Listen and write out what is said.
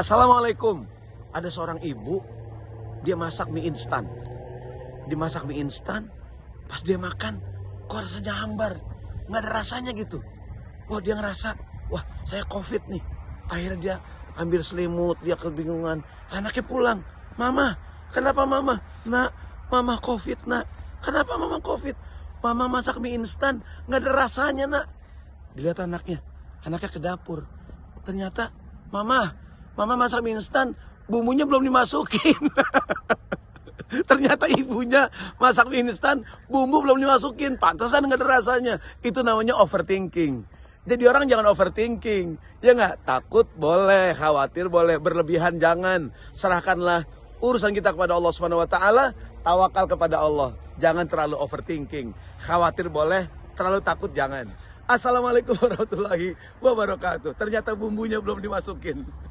Assalamualaikum. Ada seorang ibu, dia masak mie instan. Dimasak mie instan, pas dia makan, kok rasanya hambar. Nggak ada rasanya gitu. Wah dia ngerasa, wah saya covid nih. Akhirnya dia ambil selimut, dia kebingungan. Anaknya pulang, mama, kenapa mama? Nak, mama covid nak. Kenapa mama covid? Mama masak mie instan, nggak ada rasanya nak. Dilihat anaknya, anaknya ke dapur. Ternyata, mama, mama masak mie instan, bumbunya belum dimasukin. Ternyata ibunya masak mie instan, bumbu belum dimasukin. Pantesan nggak ada rasanya. Itu namanya overthinking. Jadi orang jangan overthinking. Ya nggak? Takut boleh, khawatir boleh, berlebihan jangan. Serahkanlah urusan kita kepada Allah Subhanahu wa taala, tawakal kepada Allah. Jangan terlalu overthinking. Khawatir boleh, terlalu takut jangan. Assalamualaikum warahmatullahi wabarakatuh. Ternyata bumbunya belum dimasukin.